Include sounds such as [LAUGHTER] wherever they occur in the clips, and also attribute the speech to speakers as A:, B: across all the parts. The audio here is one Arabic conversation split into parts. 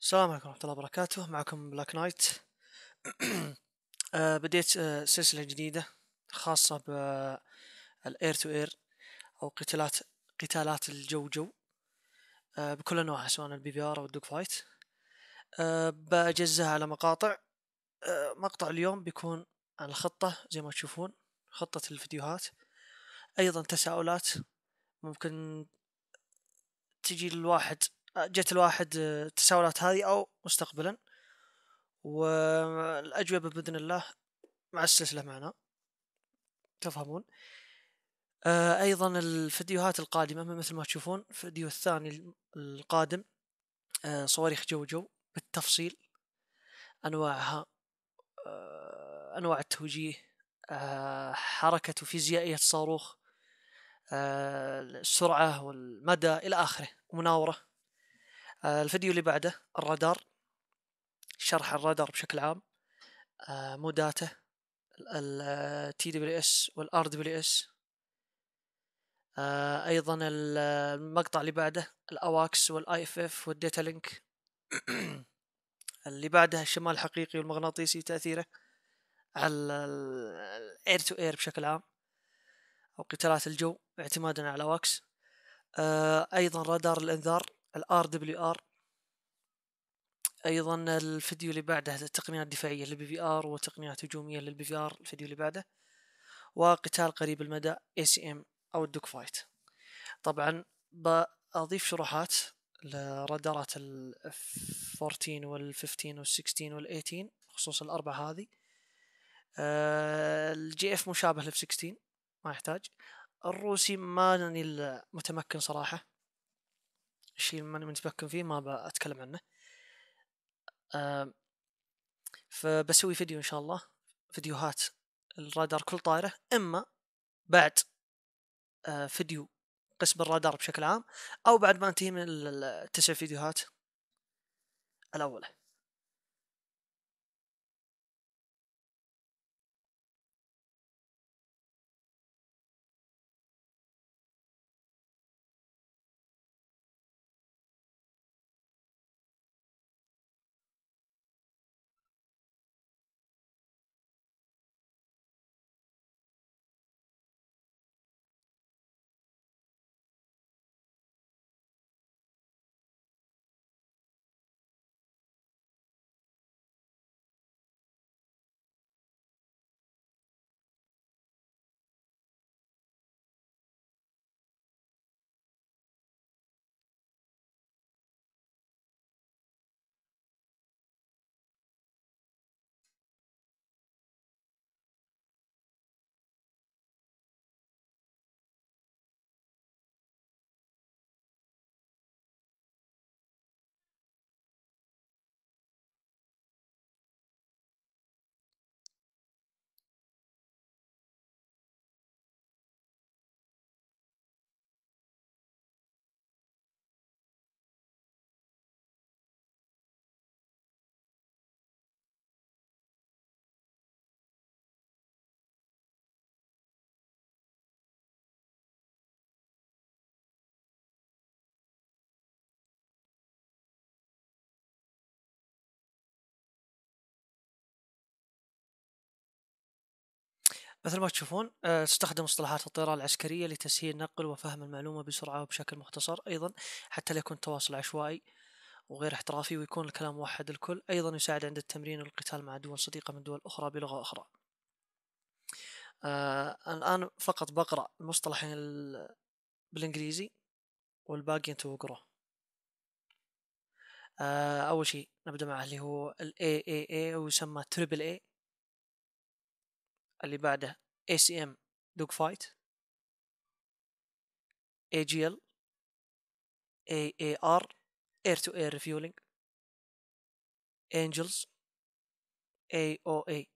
A: السلام عليكم ورحمة الله وبركاته معكم بلاك [CLEARS THROAT] آه، نايت بديت آه، سلسلة جديدة خاصة بالاير تو اير او قتالات قتالات الجو جو آه، بكل انواعها سواء البي بي ار او الدوك فايت بجزها على مقاطع مقطع اليوم بيكون عن الخطة زي ما تشوفون خطة الفيديوهات ايضا تساؤلات ممكن تجي للواحد جت الواحد التساؤلات آه، هذه او مستقبلا والاجوبه باذن الله مع السلسله معنا تفهمون آه، ايضا الفيديوهات القادمه مثل ما تشوفون الفيديو الثاني القادم آه، صواريخ جو جو بالتفصيل انواعها انواع التوجيه حركه وفيزيائيه الصاروخ السرعه والمدى الى اخره مناوره آه، الفيديو اللي بعده الرادار شرح الرادار بشكل عام آه، موداته ال آه، تي دبليو اس والار دبليو اس ايضا المقطع اللي بعده الاواكس والاي اف اف والديتا لينك [CLEARS THROAT] اللي بعدها الشمال الحقيقي والمغناطيسي تاثيره على الاير تو اير بشكل عام او قتالات الجو اعتمادا على الاواكس ايضا رادار الانذار الار دبليو ار ايضا الفيديو اللي بعده التقنيات الدفاعيه للبي في ار وتقنيات هجوميه للبي في ار الفيديو اللي بعده وقتال قريب المدى اي سي ام او الدوك فايت طبعا بأضيف شروحات لرادارات ال 14 وال 15 وال 16 وال 18 خصوصا الأربعة هذه آه، الجي اف مشابه لل 16 ما يحتاج الروسي ماني يعني متمكن صراحة الشيء اللي ماني متمكن فيه ما بتكلم عنه فبسوي فيديو ان شاء الله فيديوهات الرادار كل طايره اما بعد آه، فيديو قسم الرادار بشكل عام او بعد ما انتهي من التسع فيديوهات الاولى مثل ما تشوفون آه، تستخدم مصطلحات الطيران العسكرية لتسهيل نقل وفهم المعلومة بسرعة وبشكل مختصر أيضا حتى لا يكون التواصل عشوائي وغير احترافي ويكون الكلام موحد الكل أيضا يساعد عند التمرين والقتال مع دول صديقة من دول أخرى بلغة أخرى آه الآن فقط بقرأ المصطلحين بالإنجليزي والباقي أنتوا اقروا آه أول شيء نبدأ معه اللي هو ال AAA ويسمى تريبل A اللي بعده اي سي ام AAR فايت اي جي ال اي اي ار اير تو اير ريفيولينج انجلز
B: اي او اي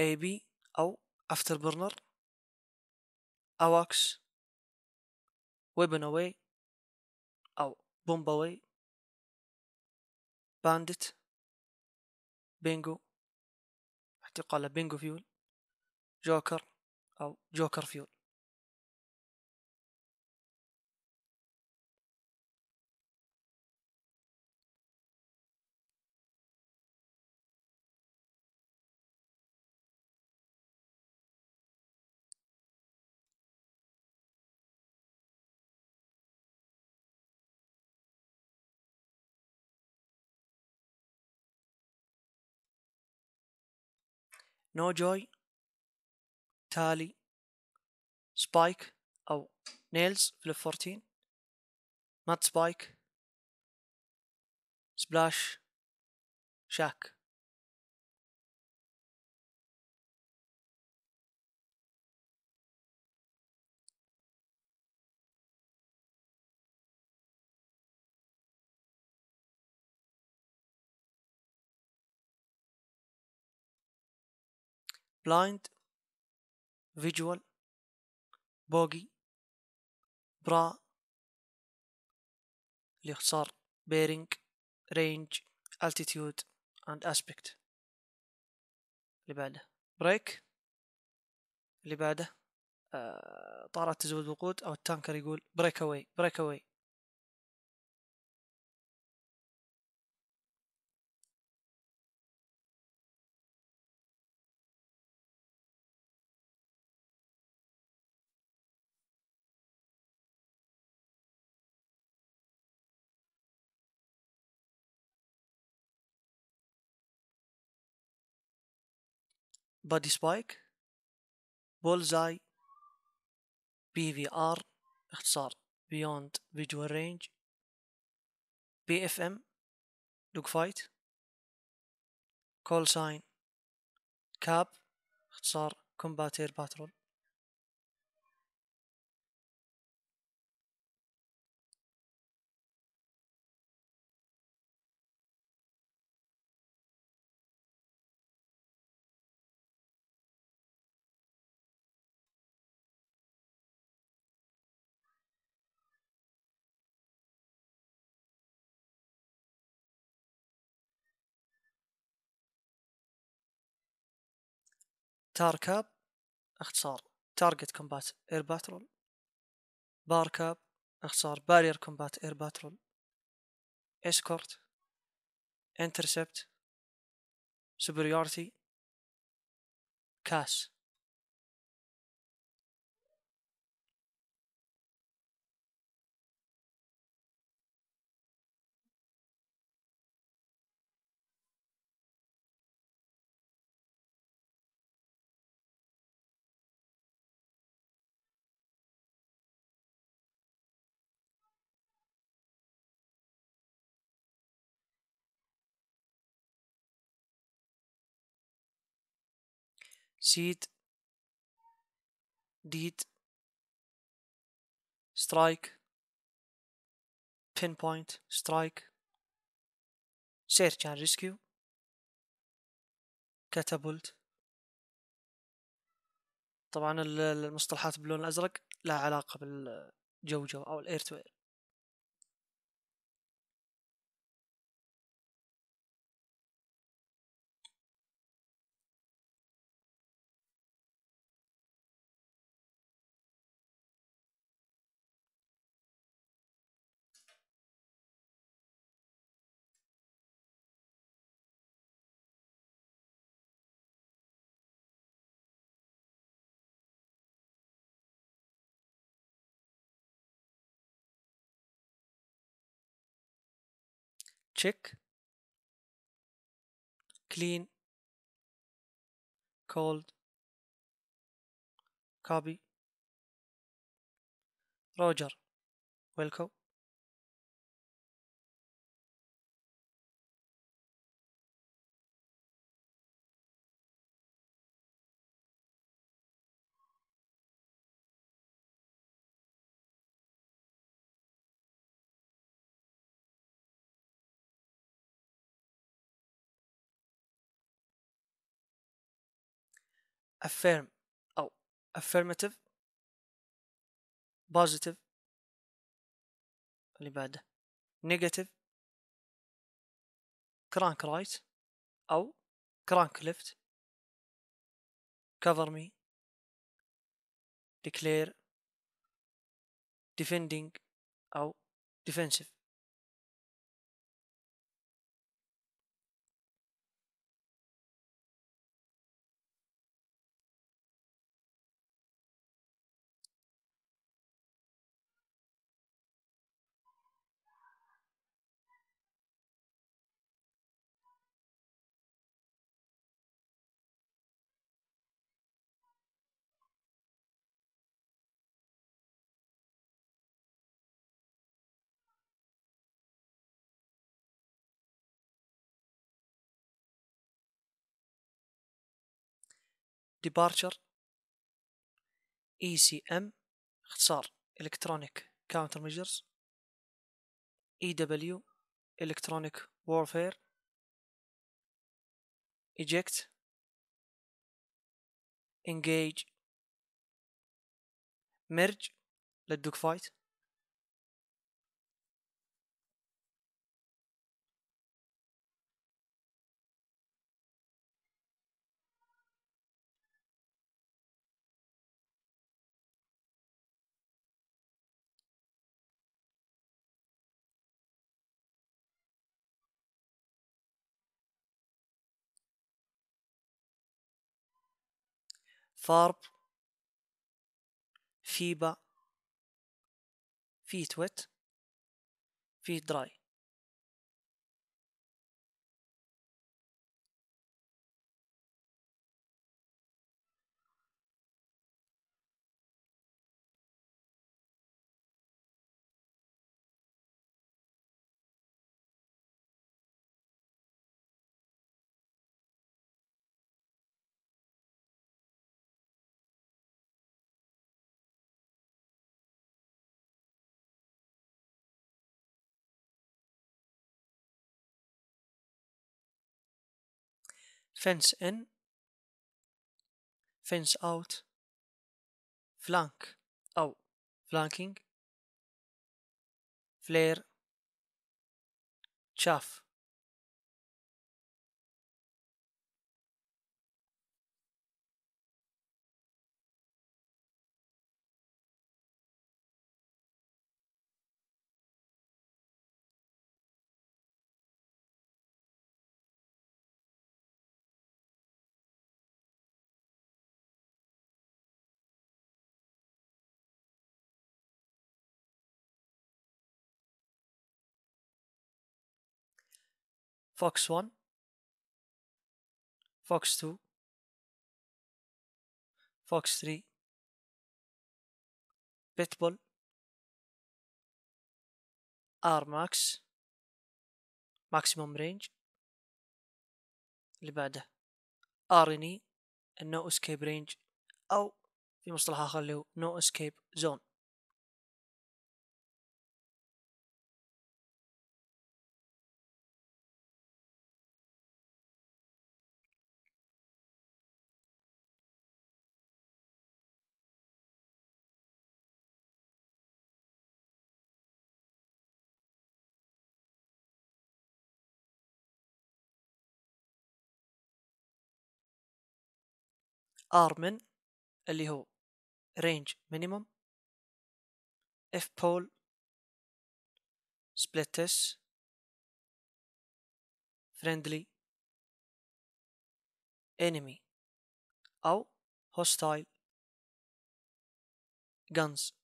B: اي بي او افتر برنر اواكس ويبن اواي او بومبا اواي باندت بينجو احتقال بينجو فيول جوكر او جوكر فيول نو جوي تالي سبايك او نيلز في 14 مات سبايك سبلاش شاك بلايند فيجوال بوغي برا الاختصار بيرنج
A: رينج التيتيود اند اسبيكت اللي بعده بريك اللي بعده آه، طارت تزود
B: وقود او التانكر يقول بريك اواي بريك اواي
A: بادي سبايك بولزاي بي في ار اختصار بيوند فيجوال رينج بي اف
B: ام دوج فايت كول ساين كاب اختصار كومباتير باترول تاركاب اختصار تارجت كومبات اير باترول باركاب اختصار بارير كومبات اير باترول اسكورت انترسبت سوبريورتي كاس سيد ديد سترايك بين بوينت سترايك سيرش اند ريسكيو كاتابولت
A: طبعا المصطلحات باللون الازرق لها علاقه بالجوجو او الاير تو اير
B: check clean cold copy Roger welcome affirm أو affirmative positive اللي بعده negative crank right أو crank left cover me declare defending أو defensive ديبارتشر اي سي ام اختصار الكترونيك كاونتر ميجرز اي دبليو الكترونيك وورفير ايجكت انجيج ميرج للدوك فايت فارب فيبا فيتويت فيدراي fence in, fence out, flank out, oh, flanking, flare, chaff فوكس 1 فوكس 2 فوكس 3 بيتبول ار ماكس
A: ماكسيموم رينج اللي بعده ار ان اي النو اسكيب رينج او في مصطلح اخر اللي هو نو اسكيب زون
B: ار من اللي هو رينج مينيموم اف بول سبليت اس فريندلي انمي او هوستايل guns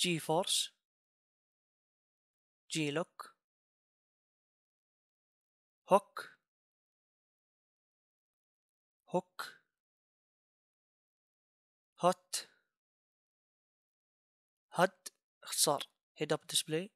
B: جي فورس جي لوك هوك هوك هوت هد اختصار هيد اب ديسبلاي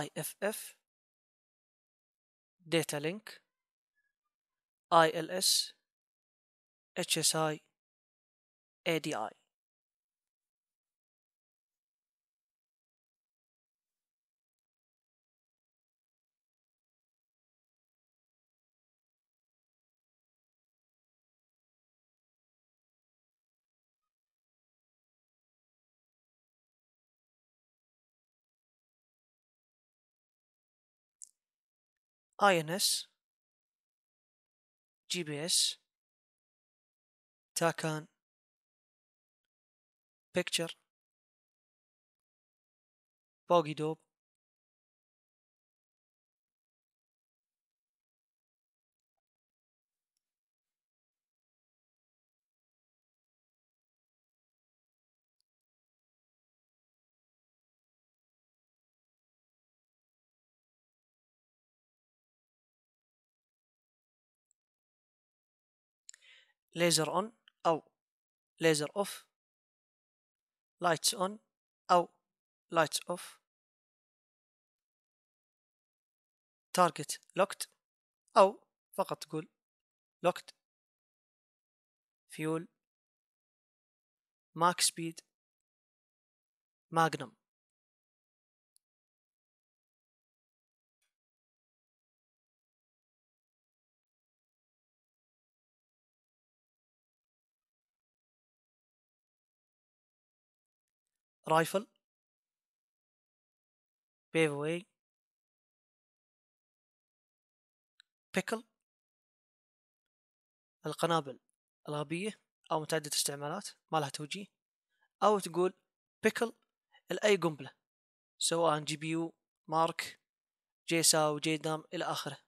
B: IFF, Data Link, ILS, HSI, ADI. INS, GBS, TACAN, Picture, Boggy Dope, ليزر اون او ليزر اوف لايتس اون او لايتس اوف تارجت لوكت او فقط تقول لوكت فيول ماك سبيد ماجنم رايفل بيف واي بيكل
A: القنابل الغبية أو متعددة استعمالات ما لها توجيه أو تقول بيكل لأي قنبلة سواء جي بي يو مارك جيسا وجي دام إلى آخره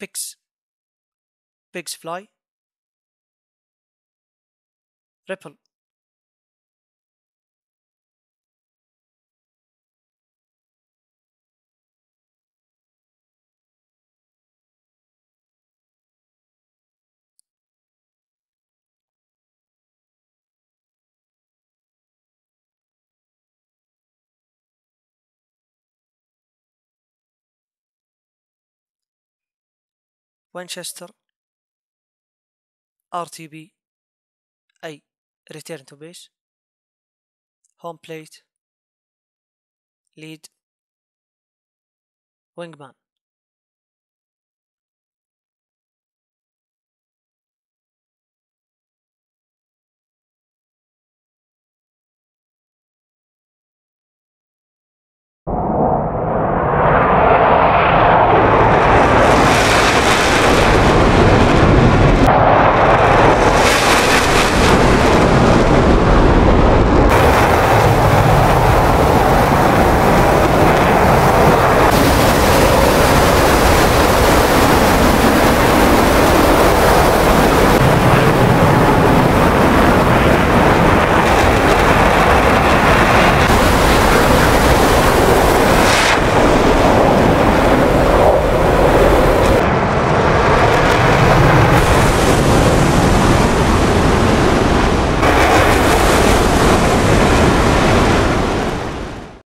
A: بيكس
B: بيكس فلاي ريبل وينشستر ار تي بي اي ريتيرن تو بيس هوم بليت ليد وينج مان